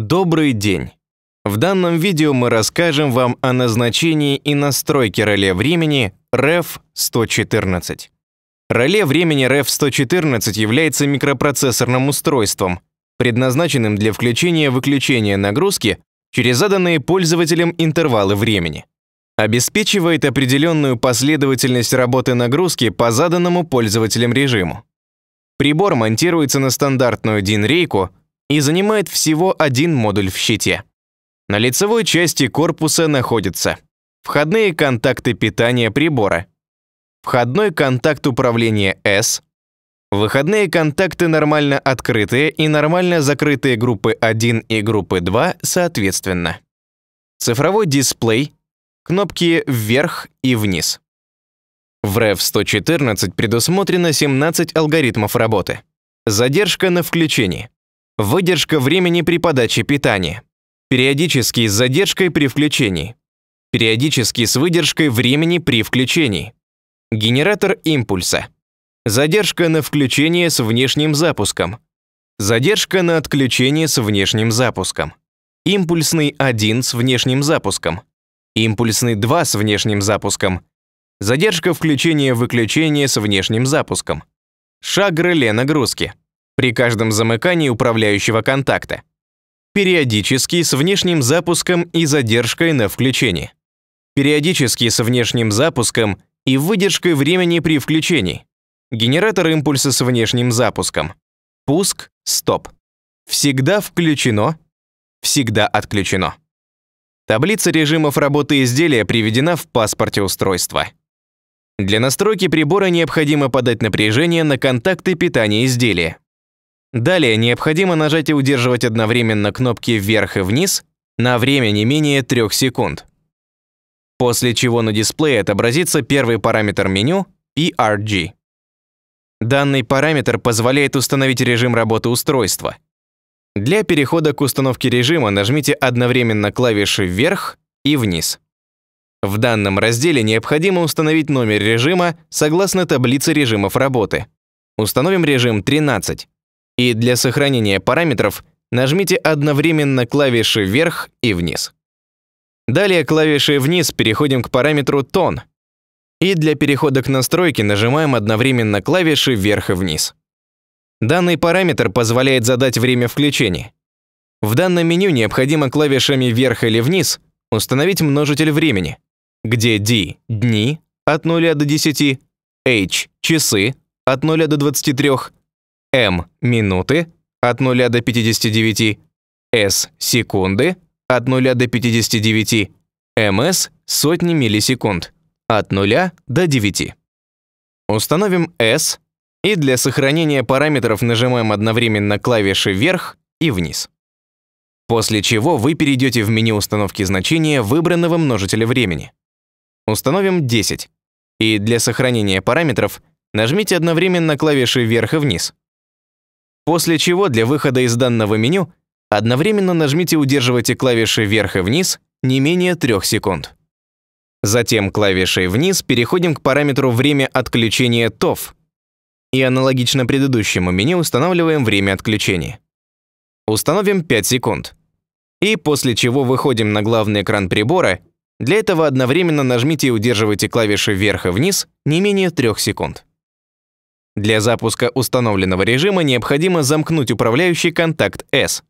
Добрый день! В данном видео мы расскажем вам о назначении и настройке реле времени REF-114. Реле времени REF-114 является микропроцессорным устройством, предназначенным для включения-выключения нагрузки через заданные пользователем интервалы времени. Обеспечивает определенную последовательность работы нагрузки по заданному пользователем режиму. Прибор монтируется на стандартную DIN-рейку и занимает всего один модуль в щите. На лицевой части корпуса находятся входные контакты питания прибора, входной контакт управления S, выходные контакты нормально открытые и нормально закрытые группы 1 и группы 2 соответственно, цифровой дисплей, кнопки вверх и вниз. В REV-114 предусмотрено 17 алгоритмов работы. Задержка на включении, Выдержка времени при подаче питания. Периодически с задержкой при включении. Периодически с выдержкой времени при включении. Генератор импульса. Задержка на включение с внешним запуском. Задержка на отключение с внешним запуском. Импульсный 1 с внешним запуском. Импульсный 2 с внешним запуском. Задержка включения-выключения с внешним запуском. Шаг реле нагрузки при каждом замыкании управляющего контакта. Периодически с внешним запуском и задержкой на включении. Периодически с внешним запуском и выдержкой времени при включении. Генератор импульса с внешним запуском. Пуск, стоп. Всегда включено, всегда отключено. Таблица режимов работы изделия приведена в паспорте устройства. Для настройки прибора необходимо подать напряжение на контакты питания изделия, Далее необходимо нажать и удерживать одновременно кнопки вверх и вниз на время не менее 3 секунд. После чего на дисплее отобразится первый параметр меню PRG. E Данный параметр позволяет установить режим работы устройства. Для перехода к установке режима нажмите одновременно клавиши «Вверх» и «Вниз». В данном разделе необходимо установить номер режима согласно таблице режимов работы. Установим режим 13 и для сохранения параметров нажмите одновременно клавиши «Вверх» и «Вниз». Далее клавишей «Вниз» переходим к параметру «Тон», и для перехода к настройке нажимаем одновременно клавиши «Вверх» и «Вниз». Данный параметр позволяет задать время включения. В данном меню необходимо клавишами «Вверх» или «Вниз» установить множитель времени, где D – дни от 0 до 10, H – часы от 0 до 23, М – минуты от 0 до 59, С – секунды от 0 до 59, МС – сотни миллисекунд от 0 до 9. Установим S и для сохранения параметров нажимаем одновременно клавиши вверх и вниз. После чего вы перейдете в меню установки значения выбранного множителя времени. Установим 10. И для сохранения параметров нажмите одновременно клавиши вверх и вниз. После чего для выхода из данного меню одновременно нажмите и удерживайте клавиши вверх и вниз не менее 3 секунд. Затем клавишей вниз переходим к параметру «Время отключения TOF» и аналогично предыдущему меню устанавливаем время отключения. Установим 5 секунд. И после чего выходим на главный экран прибора. Для этого одновременно нажмите и удерживайте клавиши вверх и вниз не менее 3 секунд. Для запуска установленного режима необходимо замкнуть управляющий контакт S,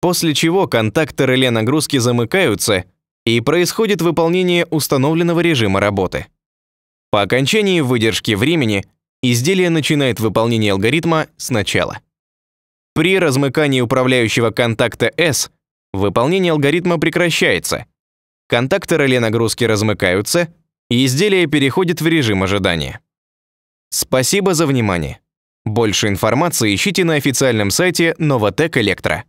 после чего контакты реле нагрузки замыкаются и происходит выполнение установленного режима работы. По окончании выдержки времени изделие начинает выполнение алгоритма сначала. При размыкании управляющего контакта S выполнение алгоритма прекращается, контакты реле нагрузки размыкаются, и изделие переходит в режим ожидания. Спасибо за внимание. Больше информации ищите на официальном сайте Новотек Электро.